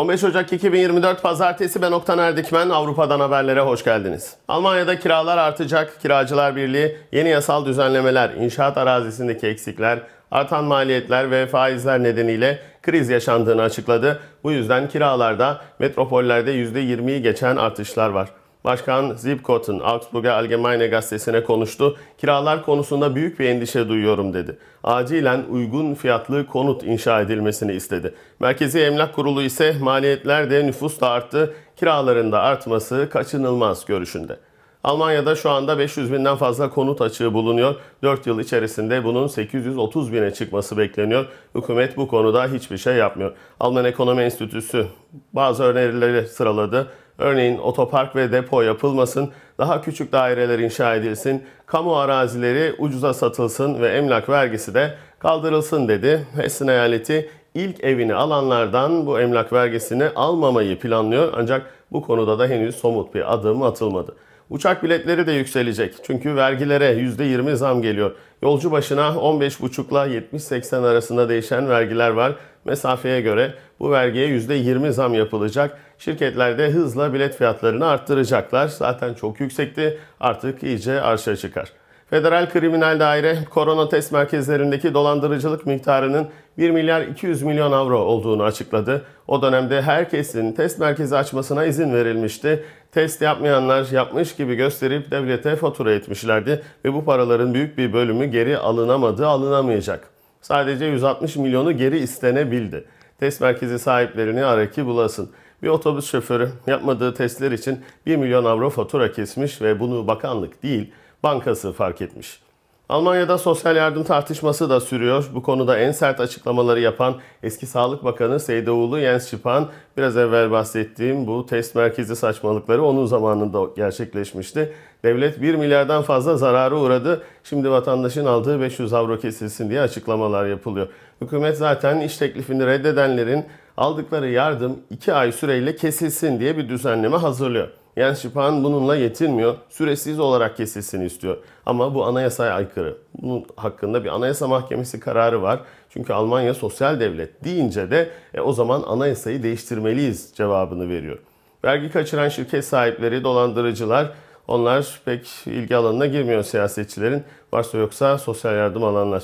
15 Ocak 2024 Pazartesi ben Oktan Erdikmen Avrupa'dan haberlere hoş geldiniz. Almanya'da kiralar artacak. Kiracılar Birliği yeni yasal düzenlemeler, inşaat arazisindeki eksikler, artan maliyetler ve faizler nedeniyle kriz yaşandığını açıkladı. Bu yüzden kiralarda metropollerde %20'yi geçen artışlar var. Başkan Zipkot'un Augsburger Allgemeine Gazetesi'ne konuştu. Kiralar konusunda büyük bir endişe duyuyorum dedi. Acilen uygun fiyatlı konut inşa edilmesini istedi. Merkezi Emlak Kurulu ise maliyetler de nüfus da arttı, kiraların da artması kaçınılmaz görüşünde. Almanya'da şu anda 500 binden fazla konut açığı bulunuyor. 4 yıl içerisinde bunun 830 bine çıkması bekleniyor. Hükümet bu konuda hiçbir şey yapmıyor. Alman Ekonomi Enstitüsü bazı önerileri sıraladı. Örneğin otopark ve depo yapılmasın, daha küçük daireler inşa edilsin, kamu arazileri ucuza satılsın ve emlak vergisi de kaldırılsın dedi. Hessen eyaleti ilk evini alanlardan bu emlak vergisini almamayı planlıyor ancak bu konuda da henüz somut bir adım atılmadı. Uçak biletleri de yükselecek. Çünkü vergilere %20 zam geliyor. Yolcu başına 15,5 ile 70-80 arasında değişen vergiler var. Mesafeye göre bu vergiye %20 zam yapılacak. Şirketler de hızla bilet fiyatlarını arttıracaklar. Zaten çok yüksekti artık iyice arşa çıkar. Federal Kriminal Daire korona test merkezlerindeki dolandırıcılık miktarının 1 milyar 200 milyon avro olduğunu açıkladı. O dönemde herkesin test merkezi açmasına izin verilmişti. Test yapmayanlar yapmış gibi gösterip devlete fatura etmişlerdi ve bu paraların büyük bir bölümü geri alınamadı, alınamayacak. Sadece 160 milyonu geri istenebildi. Test merkezi sahiplerini ara bulasın. Bir otobüs şoförü yapmadığı testler için 1 milyon avro fatura kesmiş ve bunu bakanlık değil bankası fark etmiş. Almanya'da sosyal yardım tartışması da sürüyor. Bu konuda en sert açıklamaları yapan eski Sağlık Bakanı Seydoğlu Jens Spahn biraz evvel bahsettiğim bu test merkezi saçmalıkları onun zamanında gerçekleşmişti. Devlet 1 milyardan fazla zararı uğradı. Şimdi vatandaşın aldığı 500 avro kesilsin diye açıklamalar yapılıyor. Hükümet zaten iş teklifini reddedenlerin aldıkları yardım 2 ay süreyle kesilsin diye bir düzenleme hazırlıyor. Yani Şipan bununla yetinmiyor. Süresiz olarak kesilsin istiyor. Ama bu anayasaya aykırı. Bunun hakkında bir anayasa mahkemesi kararı var. Çünkü Almanya sosyal devlet deyince de e, o zaman anayasayı değiştirmeliyiz cevabını veriyor. Vergi kaçıran şirket sahipleri, dolandırıcılar onlar pek ilgi alanına girmiyor siyasetçilerin. Varsa yoksa sosyal yardım alanlar.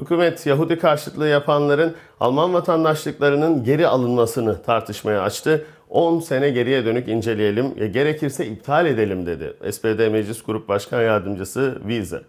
Hükümet Yahudi karşıtlığı yapanların Alman vatandaşlıklarının geri alınmasını tartışmaya açtı. 10 sene geriye dönük inceleyelim, e, gerekirse iptal edelim dedi. SPD Meclis Grup Başkan Yardımcısı Wiese.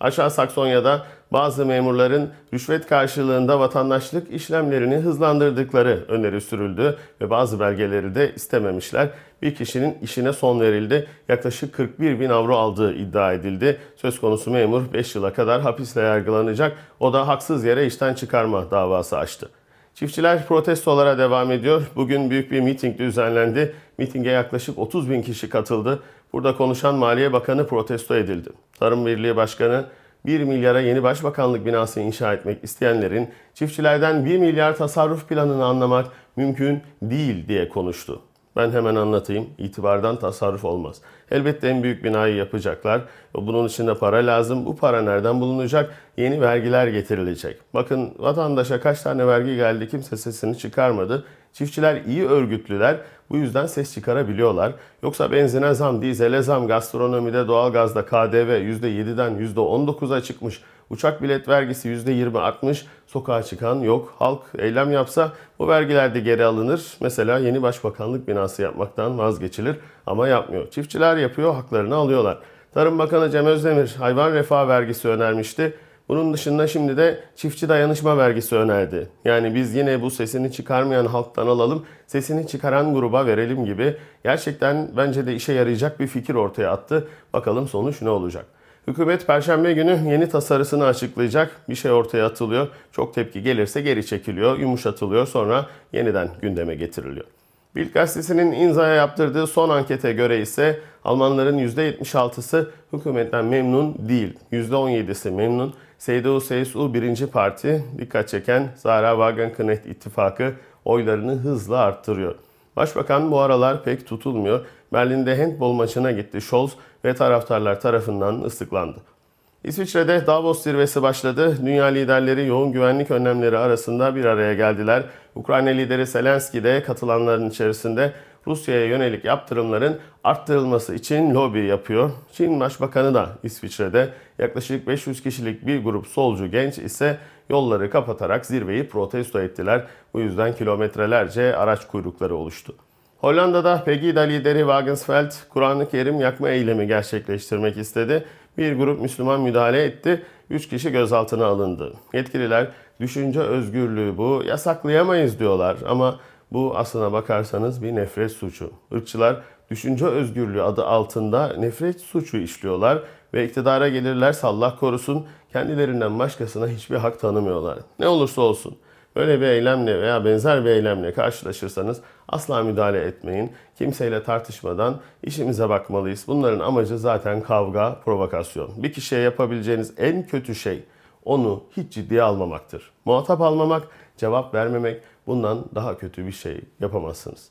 Aşağı Saksonya'da bazı memurların rüşvet karşılığında vatandaşlık işlemlerini hızlandırdıkları öneri sürüldü ve bazı belgeleri de istememişler. Bir kişinin işine son verildi. Yaklaşık 41 bin avro aldığı iddia edildi. Söz konusu memur 5 yıla kadar hapisle yargılanacak. O da haksız yere işten çıkarma davası açtı. Çiftçiler protestolara devam ediyor. Bugün büyük bir miting düzenlendi. Mitinge yaklaşık 30 bin kişi katıldı. Burada konuşan Maliye Bakanı protesto edildi. Tarım Birliği Başkanı 1 milyara yeni başbakanlık binası inşa etmek isteyenlerin çiftçilerden 1 milyar tasarruf planını anlamak mümkün değil diye konuştu. Ben hemen anlatayım. İtibardan tasarruf olmaz. Elbette en büyük binayı yapacaklar. Bunun için de para lazım. Bu para nereden bulunacak? Yeni vergiler getirilecek. Bakın vatandaşa kaç tane vergi geldi kimse sesini çıkarmadı. Çiftçiler iyi örgütlüler. Bu yüzden ses çıkarabiliyorlar. Yoksa benzine zam, dizele zam, gastronomide, doğalgazda KDV %7'den %19'a çıkmış. Uçak bilet vergisi %20 artmış. Sokağa çıkan yok. Halk eylem yapsa bu vergiler de geri alınır. Mesela yeni başbakanlık binası yapmaktan vazgeçilir ama yapmıyor. Çiftçiler yapıyor, haklarını alıyorlar. Tarım Bakanı Cem Özdemir hayvan refah vergisi önermişti. Bunun dışında şimdi de çiftçi dayanışma vergisi önerdi. Yani biz yine bu sesini çıkarmayan halktan alalım, sesini çıkaran gruba verelim gibi gerçekten bence de işe yarayacak bir fikir ortaya attı. Bakalım sonuç ne olacak? Hükümet perşembe günü yeni tasarısını açıklayacak. Bir şey ortaya atılıyor. Çok tepki gelirse geri çekiliyor, yumuşatılıyor, sonra yeniden gündeme getiriliyor. Bild gazetesinin imzaya yaptırdığı son ankete göre ise Almanların %76'sı hükümetten memnun değil. %17'si memnun, CDU-CSU birinci parti dikkat çeken Zahra Wagenknecht ittifakı oylarını hızla arttırıyor. Başbakan bu aralar pek tutulmuyor. Berlin'de handbol maçına gitti Scholz ve taraftarlar tarafından ıslıklandı. İsviçre'de Davos zirvesi başladı. Dünya liderleri yoğun güvenlik önlemleri arasında bir araya geldiler. Ukrayna lideri Zelenski de katılanların içerisinde Rusya'ya yönelik yaptırımların arttırılması için lobi yapıyor. Çin Başbakanı da İsviçre'de yaklaşık 500 kişilik bir grup solcu genç ise yolları kapatarak zirveyi protesto ettiler. Bu yüzden kilometrelerce araç kuyrukları oluştu. Hollanda'da PEGIDA lideri Wagensfeld Kur'an-ı Kerim yakma eylemi gerçekleştirmek istedi. Bir grup Müslüman müdahale etti. 3 kişi gözaltına alındı. Yetkililer düşünce özgürlüğü bu yasaklayamayız diyorlar ama bu aslına bakarsanız bir nefret suçu. Irkçılar düşünce özgürlüğü adı altında nefret suçu işliyorlar ve iktidara gelirler. Allah korusun kendilerinden başkasına hiçbir hak tanımıyorlar. Ne olursa olsun böyle bir eylemle veya benzer bir eylemle karşılaşırsanız asla müdahale etmeyin. Kimseyle tartışmadan işimize bakmalıyız. Bunların amacı zaten kavga, provokasyon. Bir kişiye yapabileceğiniz en kötü şey onu hiç ciddiye almamaktır. Muhatap almamak, cevap vermemek, Bundan daha kötü bir şey yapamazsınız.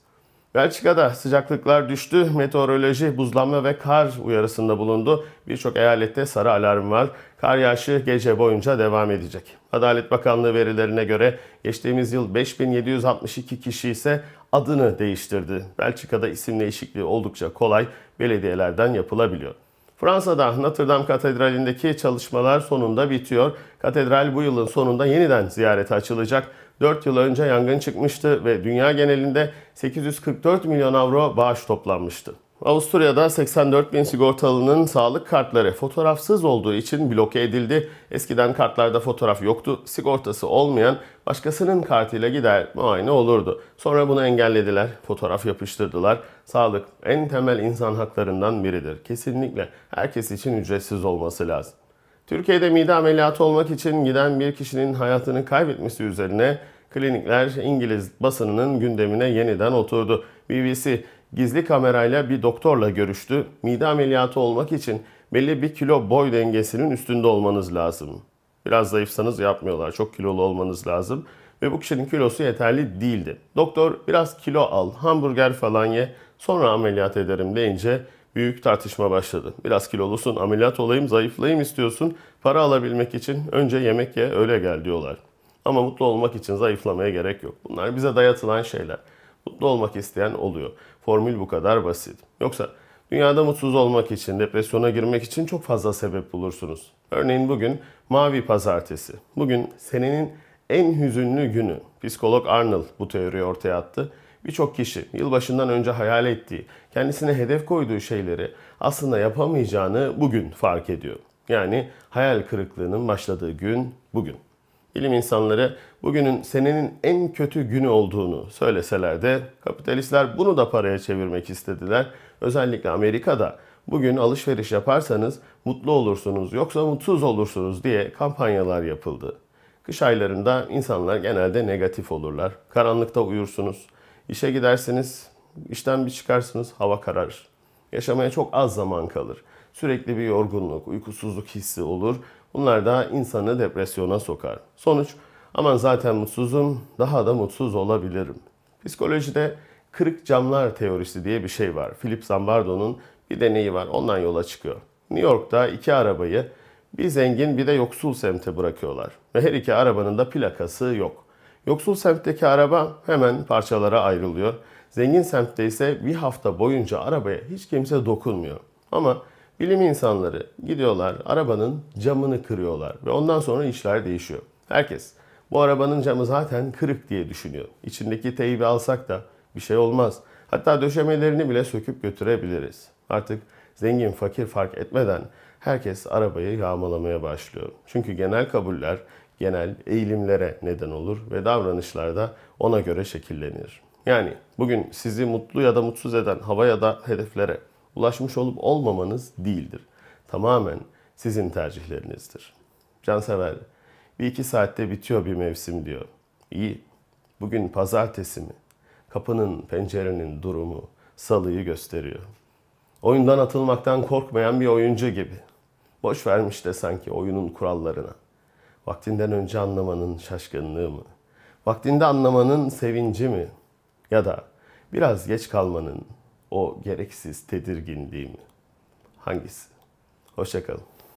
Belçika'da sıcaklıklar düştü. Meteoroloji buzlanma ve kar uyarısında bulundu. Birçok eyalette sarı alarm var. Kar yağışı gece boyunca devam edecek. Adalet Bakanlığı verilerine göre geçtiğimiz yıl 5762 kişi ise adını değiştirdi. Belçika'da isim değişikliği oldukça kolay belediyelerden yapılabiliyor. Fransa'da Notre Dame Katedrali'ndeki çalışmalar sonunda bitiyor. Katedral bu yılın sonunda yeniden ziyarete açılacak. 4 yıl önce yangın çıkmıştı ve dünya genelinde 844 milyon avro bağış toplanmıştı. Avusturya'da 84 bin sigortalının sağlık kartları fotoğrafsız olduğu için bloke edildi. Eskiden kartlarda fotoğraf yoktu. Sigortası olmayan başkasının kartıyla gider muayene olurdu. Sonra bunu engellediler, fotoğraf yapıştırdılar. Sağlık en temel insan haklarından biridir. Kesinlikle herkes için ücretsiz olması lazım. Türkiye'de mide ameliyatı olmak için giden bir kişinin hayatını kaybetmesi üzerine klinikler İngiliz basınının gündemine yeniden oturdu. BBC gizli kamerayla bir doktorla görüştü. Mide ameliyatı olmak için belli bir kilo boy dengesinin üstünde olmanız lazım. Biraz zayıfsanız yapmıyorlar. Çok kilolu olmanız lazım. Ve bu kişinin kilosu yeterli değildi. Doktor biraz kilo al, hamburger falan ye, sonra ameliyat ederim deyince büyük tartışma başladı. Biraz kilolusun, ameliyat olayım, zayıflayayım istiyorsun. Para alabilmek için önce yemek ye, öyle gel diyorlar. Ama mutlu olmak için zayıflamaya gerek yok. Bunlar bize dayatılan şeyler. Mutlu olmak isteyen oluyor. Formül bu kadar basit. Yoksa dünyada mutsuz olmak için, depresyona girmek için çok fazla sebep bulursunuz. Örneğin bugün Mavi Pazartesi. Bugün senenin en hüzünlü günü. Psikolog Arnold bu teoriyi ortaya attı. Birçok kişi yılbaşından önce hayal ettiği, kendisine hedef koyduğu şeyleri aslında yapamayacağını bugün fark ediyor. Yani hayal kırıklığının başladığı gün bugün. Bilim insanları bugünün senenin en kötü günü olduğunu söyleseler de kapitalistler bunu da paraya çevirmek istediler. Özellikle Amerika'da bugün alışveriş yaparsanız mutlu olursunuz yoksa mutsuz olursunuz diye kampanyalar yapıldı. Kış aylarında insanlar genelde negatif olurlar. Karanlıkta uyursunuz. İşe gidersiniz, işten bir çıkarsınız, hava kararır. Yaşamaya çok az zaman kalır. Sürekli bir yorgunluk, uykusuzluk hissi olur. Bunlar da insanı depresyona sokar. Sonuç, aman zaten mutsuzum, daha da mutsuz olabilirim. Psikolojide kırık camlar teorisi diye bir şey var. Philip Zimbardo'nun bir deneyi var. Ondan yola çıkıyor. New York'ta iki arabayı bir zengin bir de yoksul semte bırakıyorlar. Ve her iki arabanın da plakası yok. Yoksul semtteki araba hemen parçalara ayrılıyor. Zengin semtte ise bir hafta boyunca arabaya hiç kimse dokunmuyor. Ama bilim insanları gidiyorlar arabanın camını kırıyorlar ve ondan sonra işler değişiyor. Herkes bu arabanın camı zaten kırık diye düşünüyor. İçindeki teybi alsak da bir şey olmaz. Hatta döşemelerini bile söküp götürebiliriz. Artık zengin fakir fark etmeden herkes arabayı yağmalamaya başlıyor. Çünkü genel kabuller genel eğilimlere neden olur ve davranışlarda ona göre şekillenir. Yani bugün sizi mutlu ya da mutsuz eden hava ya da hedeflere ulaşmış olup olmamanız değildir. Tamamen sizin tercihlerinizdir. Cansever, bir iki saatte bitiyor bir mevsim diyor. İyi, bugün pazartesi mi? Kapının, pencerenin durumu salıyı gösteriyor. Oyundan atılmaktan korkmayan bir oyuncu gibi. Boş vermiş de sanki oyunun kurallarına. Vaktinden önce anlamanın şaşkınlığı mı? Vaktinde anlamanın sevinci mi? Ya da biraz geç kalmanın o gereksiz tedirginliği mi? Hangisi? Hoşçakalın.